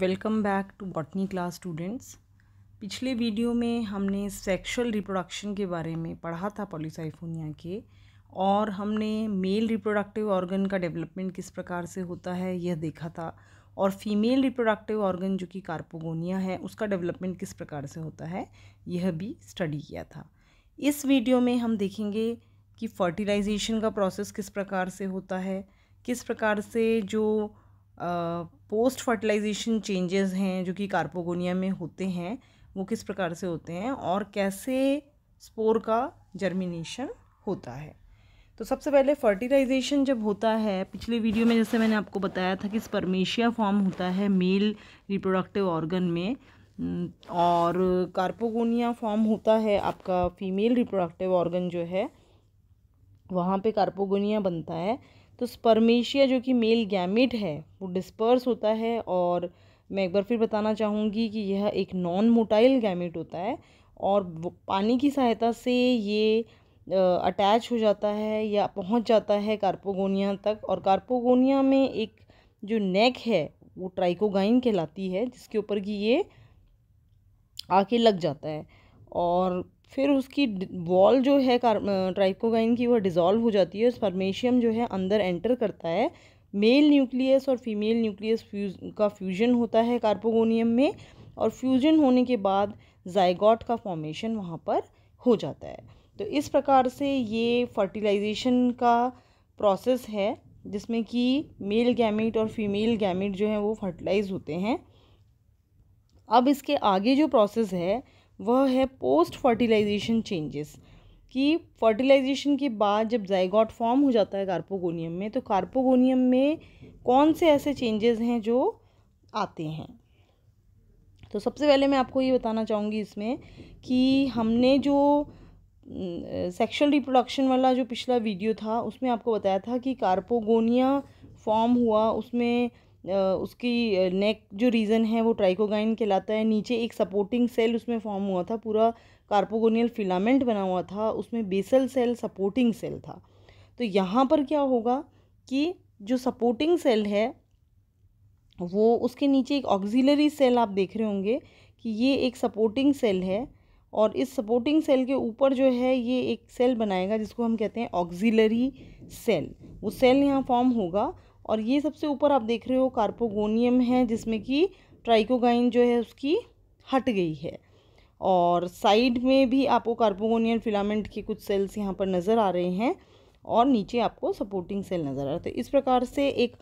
welcome back to botany class students पिछले video में हमने सेक्सुअल रिप्रोडक्शन के बारे में पढ़ा था पॉलीसाइफोनिया के और हमने मेल रिप्रोडक्टिव ऑर्गन का डेवलपमेंट किस प्रकार से होता है यह देखा था और फीमेल रिप्रोडक्टिव ऑर्गन जो कि कार्पोगोनिया है उसका डेवलपमेंट किस प्रकार से होता है यह भी स्टडी किया था इस वीडियो में हम देखेंगे कि फर्टिलाइजेशन का प्रोसेस किस प्रकार से होता है किस प्रकार से जो पोस्ट फर्टिलाइजेशन चेंजेस हैं जो कि कार्पोगोनिया में होते हैं वो किस प्रकार से होते हैं और कैसे स्पोर का जर्मिनेशन होता है तो सबसे पहले फर्टिलाइजेशन जब होता है पिछले वीडियो में जैसे मैंने आपको बताया था कि स्पर्मेशिया फॉर्म होता है मेल रिप्रोडक्टिव ऑर्गन में और कार्पोगोनिया फॉर्म होता है आपका फीमेल रिप्रोडक्टिव ऑर्गन जो है वहाँ पे कार्पोगोनिया बनता है तो स्पर्मेशिया जो कि मेल गैमिट है वो डिस्पर्स होता है और मैं एक बार फिर बताना चाहूँगी कि यह एक नॉन मोटाइल गैमिट होता है और पानी की सहायता से ये अटैच हो जाता है या पहुँच जाता है कार्पोगोनिया तक और कार्पोगोनिया में एक जो नेक है वो ट्राइकोगाइन कहलाती है जिसके ऊपर की ये आके लग जाता है और फिर उसकी वॉल जो है ट्राइकोगाइन की वह डिज़ोल्व हो जाती है स्पर्मेशियम जो है अंदर एंटर करता है मेल न्यूक्लियस और फीमेल न्यूक्लियस फ्यूज का फ्यूज़न होता है कार्पोगोनियम में और फ्यूज़न होने के बाद जायगॉट का फॉर्मेशन वहाँ पर हो जाता है तो इस प्रकार से ये फर्टिलाइजेशन का प्रोसेस है जिसमें कि मेल गैमिट और फीमेल गैमिट जो है वो फर्टिलाइज़ होते हैं अब इसके आगे जो प्रोसेस है वह है पोस्ट फर्टिलाइजेशन चेंजेस कि फर्टिलाइजेशन के बाद जब जाइगॉट फॉर्म हो जाता है कार्पोगोनियम में तो कार्पोगोनियम में कौन से ऐसे चेंजेस हैं जो आते हैं तो सबसे पहले मैं आपको ये बताना चाहूँगी इसमें कि हमने जो सेक्शुअल रिप्रोडक्शन वाला जो पिछला वीडियो था उसमें आपको बताया था कि कार्पोगोनिया फॉर्म हुआ उसमें उसकी नेक जो रीज़न है वो ट्राइकोगाइन कहलाता है नीचे एक सपोर्टिंग सेल उसमें फॉर्म हुआ था पूरा कार्पोगोनियल फिलामेंट बना हुआ था उसमें बेसल सेल सपोर्टिंग सेल था तो यहाँ पर क्या होगा कि जो सपोर्टिंग सेल है वो उसके नीचे एक ऑक्सिलरी सेल आप देख रहे होंगे कि ये एक सपोर्टिंग सेल है और इस सपोर्टिंग सेल के ऊपर जो है ये एक सेल बनाएगा जिसको हम कहते हैं ऑक्सिलरी सेल वो सेल यहाँ फॉर्म होगा और ये सबसे ऊपर आप देख रहे हो कार्पोगोनियम है जिसमें कि ट्राइकोगाइन जो है उसकी हट गई है और साइड में भी आपको कार्पोगोनियम फिलामेंट के कुछ सेल्स यहाँ पर नज़र आ रहे हैं और नीचे आपको सपोर्टिंग सेल नज़र आ रहा है तो इस प्रकार से एक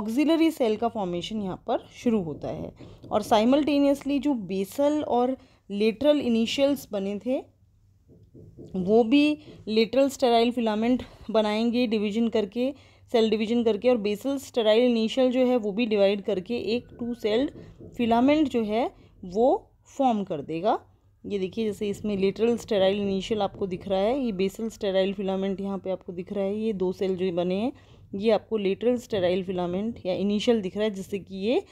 ऑक्जिलरी सेल का फॉर्मेशन यहाँ पर शुरू होता है और साइमल्टेनियसली जो बेसल और लेटरल इनिशियल्स बने थे वो भी लेटरल स्टेराइल फिलामेंट बनाएंगे डिवीजन करके सेल डिवीजन करके और बेसल स्टेराइल इनिशियल जो है वो भी डिवाइड करके एक टू सेल्ड फिलामेंट जो है वो फॉर्म कर देगा ये देखिए जैसे इसमें लेटरल स्टेराइल इनिशियल आपको दिख रहा है ये बेसल स्टेराइल फिलामेंट यहाँ पे आपको दिख रहा है ये दो सेल जो बने हैं ये आपको लेटरल स्टेराइल फिलामेंट या इनिशियल दिख रहा है जिससे कि ये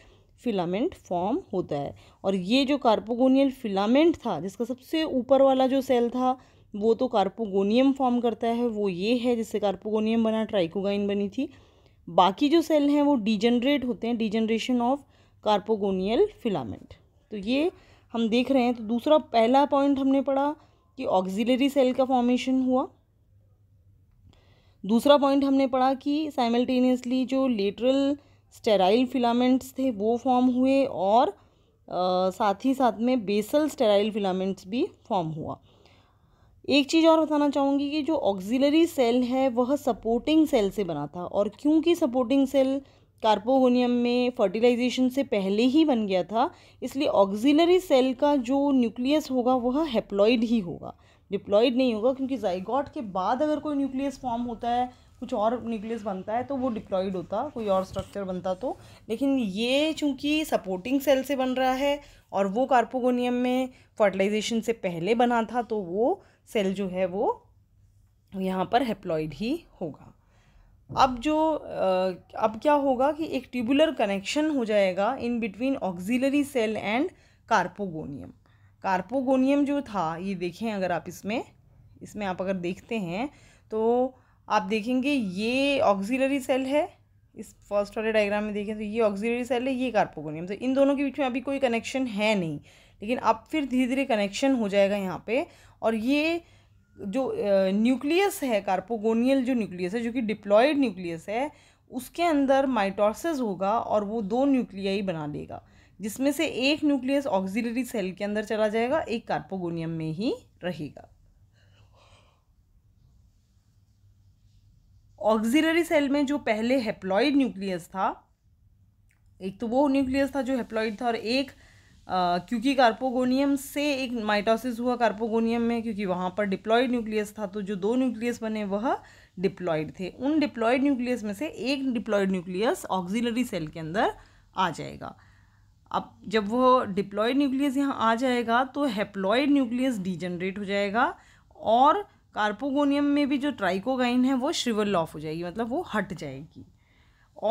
फिलामेंट फॉर्म होता है और ये जो कार्पोगोनियल फिलामेंट था जिसका सबसे ऊपर वाला जो सेल था वो तो कार्पोगोनियम फॉर्म करता है वो ये है जिससे कार्पोगोनियम बना ट्राइकोगाइन बनी थी बाकी जो सेल हैं वो डिजनरेट होते हैं डिजनरेशन ऑफ कार्पोगोनियल फिलामेंट तो ये हम देख रहे हैं तो दूसरा पहला पॉइंट हमने पढ़ा कि ऑक्जिलरी सेल का फॉर्मेशन हुआ दूसरा पॉइंट हमने पढ़ा कि साइमल्टेनियसली जो लेटरल स्टेराइल फिलामेंट्स थे वो फॉर्म हुए और आ, साथ ही साथ में बेसल स्टेराइल फिलामेंट्स भी फॉर्म हुआ एक चीज़ और बताना चाहूँगी कि जो ऑक्सिलरी सेल है वह सपोर्टिंग सेल से बना था और क्योंकि सपोर्टिंग सेल कार्पोगोनियम में फर्टिलाइजेशन से पहले ही बन गया था इसलिए ऑक्सिलरी सेल का जो न्यूक्लियस होगा वह हेप्लॉइड ही होगा डिप्लॉइड नहीं होगा क्योंकि जाइगॉट के बाद अगर कोई न्यूक्लियस फॉर्म होता है कुछ और न्यूक्लियस बनता है तो वो डिप्लॉइड होता कोई और स्ट्रक्चर बनता तो लेकिन ये चूँकि सपोर्टिंग सेल से बन रहा है और वो कार्पोगोनियम में फर्टिलाइजेशन से पहले बना था तो वो सेल जो है वो यहाँ पर हेप्लॉइड ही होगा अब जो अब क्या होगा कि एक ट्यूबुलर कनेक्शन हो जाएगा in between auxiliary cell and carpogonium carpogonium जो था ये देखें अगर आप इसमें इसमें आप अगर देखते हैं तो आप देखेंगे ये ऑक्सिलरी सेल है इस फर्स्ट वाले डायग्राम में देखें तो ये ऑक्सिलरी सेल है ये कार्पोगोनियम तो इन दोनों के बीच में अभी कोई कनेक्शन है नहीं लेकिन अब फिर धीरे धीरे कनेक्शन हो जाएगा यहाँ पे और ये जो न्यूक्लियस है कार्पोगोनियल जो न्यूक्लियस है जो कि डिप्लॉयड न्यूक्लियस है उसके अंदर माइटोसिस होगा और वो दो न्यूक्लियाई बना लेगा जिसमें से एक न्यूक्लियस ऑक्सिलरी सेल के अंदर चला जाएगा एक कार्पोगोनियम में ही रहेगा ऑक्सिलरी सेल में जो पहले हेप्लॉइड न्यूक्लियस था एक तो वो न्यूक्लियस था जो हेप्लॉइड था और एक क्योंकि कार्पोगोनियम से एक माइटोसिस हुआ कार्पोगोनियम में क्योंकि वहाँ पर डिप्लॉयड न्यूक्लियस था तो जो दो न्यूक्लियस बने वह डिप्लॉयड थे उन डिप्लॉयड न्यूक्लियस में से एक डिप्लॉयड न्यूक्लियस ऑक्सिलरी सेल के अंदर आ जाएगा अब जब वो डिप्लॉयड न्यूक्लियस यहाँ आ जाएगा तो हेप्लॉयड न्यूक्लियस डिजनरेट हो जाएगा और कार्पोगोनियम में भी जो ट्राइकोगाइन है वो श्रिवल ऑफ हो जाएगी मतलब वो हट जाएगी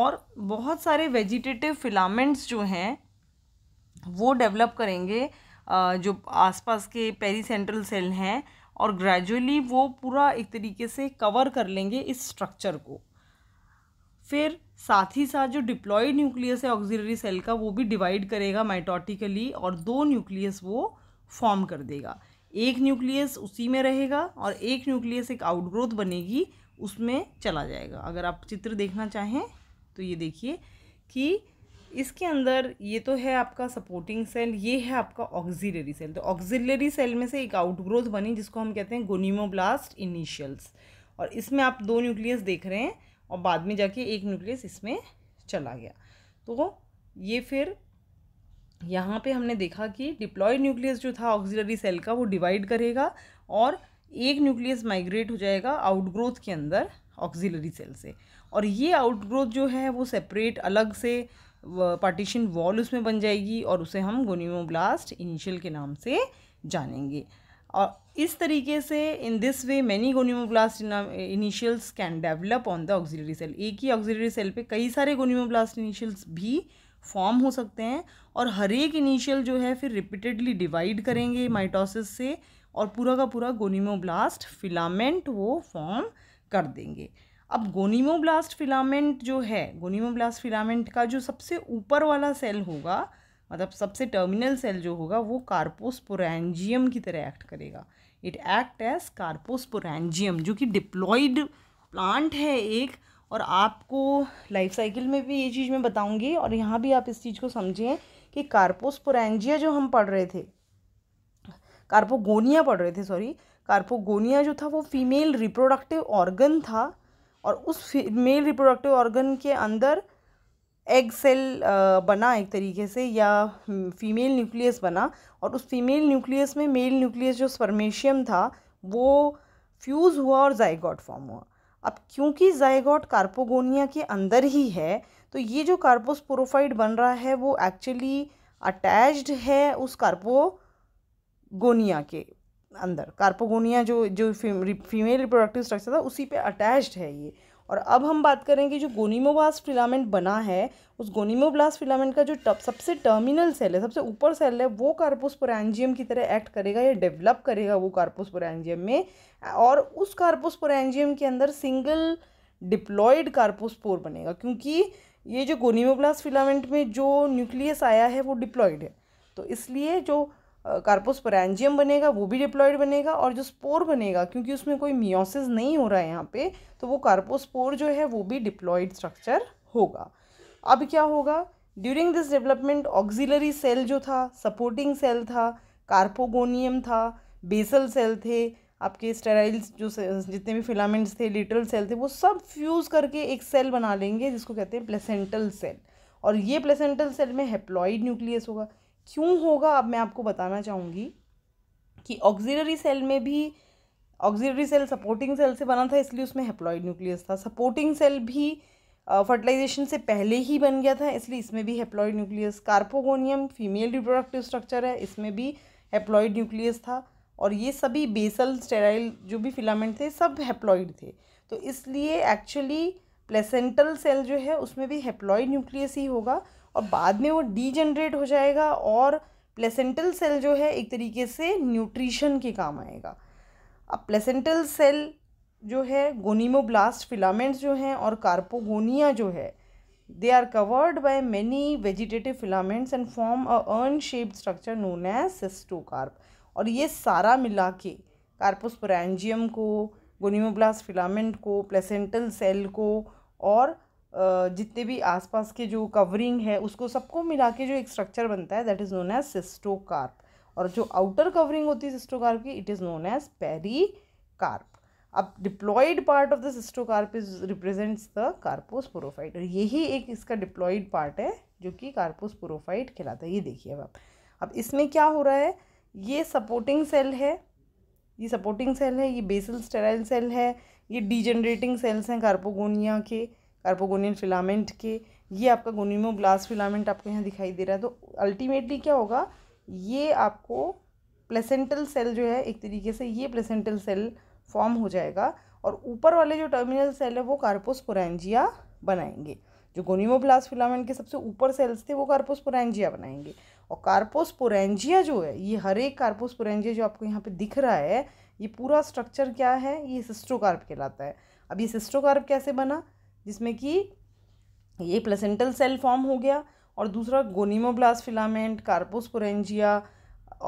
और बहुत सारे वेजिटेटिव फिलामेंट्स जो हैं वो डेवलप करेंगे जो आसपास के पेरी सेंट्रल सेल हैं और ग्रेजुअली वो पूरा एक तरीके से कवर कर लेंगे इस स्ट्रक्चर को फिर साथ ही साथ जो डिप्लॉयड न्यूक्लियस है ऑक्सिलरी सेल का वो भी डिवाइड करेगा माइटोटिकली और दो न्यूक्लियस वो फॉर्म कर देगा एक न्यूक्लियस उसी में रहेगा और एक न्यूक्लियस एक आउटग्रोथ बनेगी उसमें चला जाएगा अगर आप चित्र देखना चाहें तो ये देखिए कि इसके अंदर ये तो है आपका सपोर्टिंग सेल ये है आपका ऑक्सिलरी सेल तो ऑक्सिलरी सेल में से एक आउटग्रोथ बनी जिसको हम कहते हैं गोनीमोब्लास्ट इनिशियल्स और इसमें आप दो न्यूक्लियस देख रहे हैं और बाद में जाके एक न्यूक्लियस इसमें चला गया तो ये फिर यहाँ पे हमने देखा कि डिप्लॉयड न्यूक्लियस जो था ऑक्सिलरी सेल का वो डिवाइड करेगा और एक न्यूक्लियस माइग्रेट हो जाएगा आउटग्रोथ के अंदर ऑक्सिलरी सेल से और ये आउटग्रोथ जो है वो सेपरेट अलग से पार्टीशन वॉल उसमें बन जाएगी और उसे हम गोनियोब्लास्ट इनिशियल के नाम से जानेंगे और इस तरीके से in this way many gonimoblast initials can develop on the auxiliary cell एक ही ऑक्सिलरी सेल पे कई सारे गोनियोब्लास्ट इनिशियल्स भी फॉर्म हो सकते हैं और हर एक इनिशियल जो है फिर रिपीटेडली डिवाइड करेंगे माइटोसिस से और पूरा का पूरा गोनीमोब्लास्ट फिलामेंट वो फॉर्म कर देंगे अब गोनीमोब्लास्ट फिलामेंट जो है गोनीमोब्लास्ट फिलामेंट का जो सबसे ऊपर वाला सेल होगा मतलब सबसे टर्मिनल सेल जो होगा वो कार्पोस्पोरेंजियम की तरह एक्ट करेगा इट एक्ट एज कार्पोस्पोरेंजियम जो कि डिप्लॉयड प्लांट है एक और आपको लाइफ साइकिल में भी ये चीज़ मैं बताऊंगी और यहाँ भी आप इस चीज़ को समझें कि कार्पोस्पोरेंजिया जो हम पढ़ रहे थे कार्पोगोनिया पढ़ रहे थे सॉरी कार्पोगोनिया जो था वो फीमेल रिप्रोडक्टिव ऑर्गन था और उस मेल रिप्रोडक्टिव ऑर्गन के अंदर एग सेल बना एक तरीके से या फीमेल हम्म, न्यूक्लियस बना और उस फीमेल न्यूक्लियस में मेल न्यूक्लियस जो स्पर्मेशियम था वो फ्यूज़ हुआ और जयगॉट फॉर्म हुआ अब क्योंकि जयगॉट कार्पोगोनिया के अंदर ही है तो ये जो कार्पोस्पोरोफाइड बन रहा है वो एक्चुअली अटैच्ड है उस कार्पोगोनिया के अंदर कार्पोगोनिया जो जो फीमेल रिप्रोडक्टिव स्ट्रक्चर था उसी पे अटैच्ड है ये और अब हम बात करें कि जो गोनीमोब्लास्ट फिलामेंट बना है उस गोनीमोब्लास्ट फिलामेंट का जो टप, सबसे टर्मिनल सेल है सबसे ऊपर सेल है वो कार्पोस्पोरेंजियम की तरह एक्ट करेगा या डेवलप करेगा वो कार्पोस्पोरेंजियम में और उस कार्पोस्पोरेंजियम के अंदर सिंगल डिप्लॉयड कार्पोस्पोर बनेगा क्योंकि ये जो गोनीमोब्लास्ट फिलामेंट में जो न्यूक्लियस आया है वो डिप्लॉयड है तो इसलिए जो कार्पोस्परेंजियम बनेगा वो भी डिप्लॉयड बनेगा और जो स्पोर बनेगा क्योंकि उसमें कोई मियोसिस नहीं हो रहा है यहाँ पे तो वो कार्पोस्पोर जो है वो भी डिप्लॉयड स्ट्रक्चर होगा अब क्या होगा during this development auxiliary cell जो था सपोर्टिंग सेल था कार्पोगोनियम था बेसल सेल थे आपके स्टेराइल्स जो जितने भी फिलामेंट्स थे लिटरल सेल थे वो सब फ्यूज़ करके एक सेल बना लेंगे जिसको कहते हैं प्लेसेंटल सेल और ये प्लेसेंटल सेल में हेप्लॉइड न्यूक्लियस होगा क्यों होगा अब मैं आपको बताना चाहूँगी कि ऑक्सिलरी सेल में भी ऑक्सिलरी सेल सपोर्टिंग सेल से बना था इसलिए उसमें हेप्लॉइड न्यूक्लियस था सपोर्टिंग सेल भी फर्टिलाइजेशन uh, से पहले ही बन गया था इसलिए इसमें भी haploid nucleus carpogonium female reproductive structure है इसमें भी हेप्लॉइड न्यूक्लियस था और ये सभी बेसल स्टेराइल जो भी फिलामेंट थे सब हेप्लॉइड थे तो इसलिए एक्चुअली प्लेसेंटल सेल जो है उसमें भी हेप्लॉइड न्यूक्लियस ही होगा और बाद में वो डीजनरेट हो जाएगा और प्लेसेंटल सेल जो है एक तरीके से न्यूट्रिशन के काम आएगा अब प्लेसेंटल सेल जो है गोनीमोब्लास्ट फिलामेंट्स जो हैं और कार्पोगोनिया जो है they are covered by many vegetative filaments and form a urn shaped structure known as cystocarp और ये सारा मिला के कार्पोस्पोरेंजियम को गोनीमोब्लास्ट फिलामेंट को प्लेसेंटल सेल को और जितने भी आसपास के जो कवरिंग है उसको सबको मिला के जो एक स्ट्रक्चर बनता है that is known as cystocarp और जो आउटर कवरिंग होती है सिस्टोकार्प की it is known as pericarp अब diploid part of the cystocarp is represents the carpos carposporophyte और यही एक इसका डिप्लॉयड पार्ट है जो कि कार्पोस कार्पोस्पोरोफाइट कहलाता है ये देखिए अब आप अब इसमें क्या हो रहा है ये सपोर्टिंग सेल है ये सपोर्टिंग सेल है ये बेसल स्टेराइल सेल है ये डीजनरेटिंग सेल्स हैं कार्पोगोनिया के कार्पोगोनियन फिलामेंट के ये आपका गोनीमो ब्लास्ट फिलामेंट आपको यहाँ दिखाई दे रहा है तो अल्टीमेटली क्या होगा ये आपको प्लेसेंटल सेल जो है एक तरीके से ये प्लेसेंटल सेल फॉर्म हो जाएगा और ऊपर वाले जो टर्मिनल सेल है वो कार्पोस्पोरेंजिया बनाएंगे जो गोनीमोब्लास फिलामेंट के सबसे ऊपर सेल्स थे वो कार्पोस्पोरेंजिया बनाएंगे और कार्पोस्पोरेंजिया जो है ये हर एक कार्पोस्पोरेंजिया जो आपको यहाँ पे दिख रहा है ये पूरा स्ट्रक्चर क्या है ये सिस्ट्रोकार्प कहलाता है अब ये सिस्ट्रोकार्प कैसे बना जिसमें कि ये प्लेसेंटल सेल फॉर्म हो गया और दूसरा गोनिमोब्लास्ट फिलामेंट कार्पोस्पोरेंजिया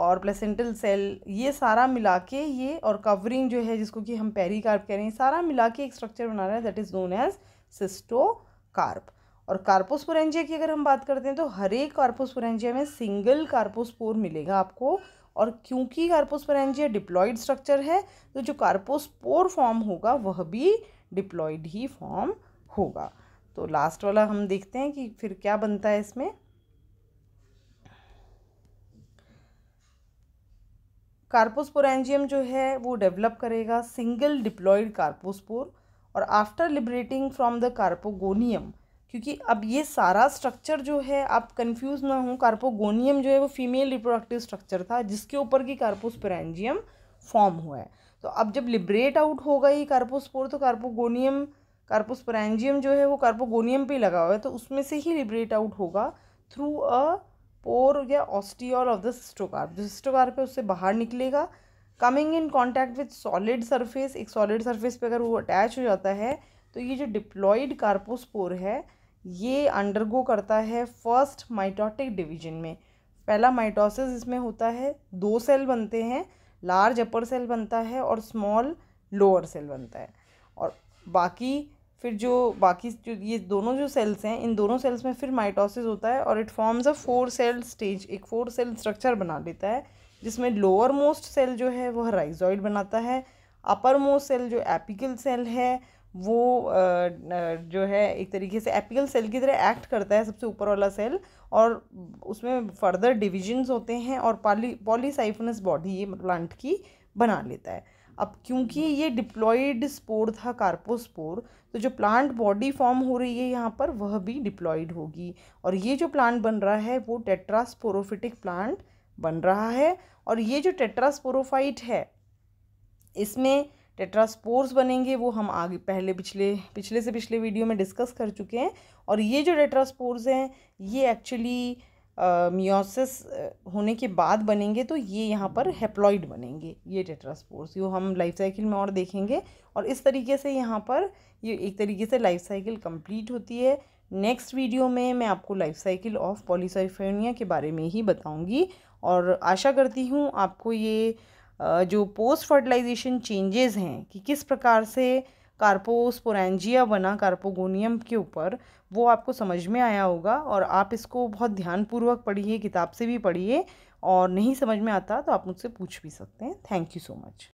और प्लेसेंटल सेल ये सारा मिला के ये और कवरिंग जो है जिसको कि हम पेरी कह रहे हैं सारा मिला के एक स्ट्रक्चर बना रहा है that is known as cystocarp और कार्पोस्पोरेंजिया की अगर हम बात करते हैं तो हर एक कार्पोस्पोरेंजिया में सिंगल कार्पोस्पोर मिलेगा आपको और क्योंकि कार्पोस्पोरेंजिया डिप्लॉइड स्ट्रक्चर है तो जो कार्पोस्पोर फॉर्म होगा वह भी डिप्लॉइड ही फॉर्म होगा तो लास्ट वाला हम देखते हैं कि फिर क्या बनता है इसमें कार्पोस्पोरेंजियम जो है वो डेवलप करेगा सिंगल डिप्लॉयड कार्पोस्पोर और after liberating from the carpogonium क्योंकि अब ये सारा स्ट्रक्चर जो है आप कंफ्यूज ना हो कार्पोगोनियम जो है वो फीमेल रिप्रोडक्टिव स्ट्रक्चर था जिसके ऊपर की कार्पोस्पेरेंजियम फॉर्म हुआ है तो अब जब लिबरेट आउट होगा ये कार्पोस्पोर तो कार्पोगोनियम कार्पोस्पेरेंजियम जो है वो कार्पोगोनियम पे लगा हुआ है तो उसमें से ही लिबरेट आउट होगा थ्रू अ पोर या ऑस्टियोल ऑफ द सिस्टोकार्प जो सिस्टोकार्प है उससे बाहर निकलेगा coming in contact with solid surface एक सॉलिड सरफेस पर अगर वो अटैच हो जाता है तो ये जो डिप्लॉयड कार्पोस्पोर है ये अंडरगो करता है फर्स्ट माइटोटिक डिवीजन में पहला माइटोसिस इसमें होता है दो सेल बनते हैं लार्ज अपर सेल बनता है और स्मॉल लोअर सेल बनता है और बाकी फिर जो बाकी जो ये दोनों जो सेल्स हैं इन दोनों सेल्स में फिर माइटोसिस होता है और it forms a four cell stage एक फोर सेल स्ट्रक्चर बना लेता है जिसमें लोअर मोस्ट सेल जो है वह राइजॉइड बनाता है अपर मोस्ट सेल जो एपिकल सेल है वो जो है एक तरीके से एपिकल सेल की तरह एक्ट करता है सबसे ऊपर वाला सेल और उसमें फर्दर डिविजन्स होते हैं और पॉली पॉलीसाइफनस बॉडी ये प्लांट की बना लेता है अब क्योंकि ये डिप्लॉयड स्पोर था कार्पोस्पोर तो जो प्लांट बॉडी फॉर्म हो रही है यहाँ पर वह भी डिप्लॉयड होगी और ये जो प्लांट बन रहा है वो टेट्रास्पोरोफिटिक प्लांट बन रहा है और ये जो टेट्रास्पोरोफाइट है इसमें टेट्रास्पोर्स बनेंगे वो हम आगे पहले पिछले पिछले से पिछले वीडियो में डिस्कस कर चुके हैं और ये जो टेट्रास्पोर्स हैं ये एक्चुअली मियोसिस होने के बाद बनेंगे तो ये यहाँ पर हेप्लॉइड बनेंगे ये टेट्रास्पोर्स ये हम लाइफ साइकिल में और देखेंगे और इस तरीके से यहाँ पर ये एक तरीके से लाइफ साइकिल कंप्लीट होती है नेक्स्ट वीडियो में मैं आपको लाइफ साइकिल ऑफ पॉलीसाइफोनिया के बारे में ही बताऊंगी और आशा करती हूँ आपको ये जो पोस्ट फर्टिलाइजेशन चेंजेस हैं कि किस प्रकार से कार्पोस्पोरेंजिया बना कार्पोगोनियम के ऊपर वो आपको समझ में आया होगा और आप इसको बहुत ध्यानपूर्वक पढ़िए किताब से भी पढ़िए और नहीं समझ में आता तो आप मुझसे पूछ भी सकते हैं थैंक यू सो मच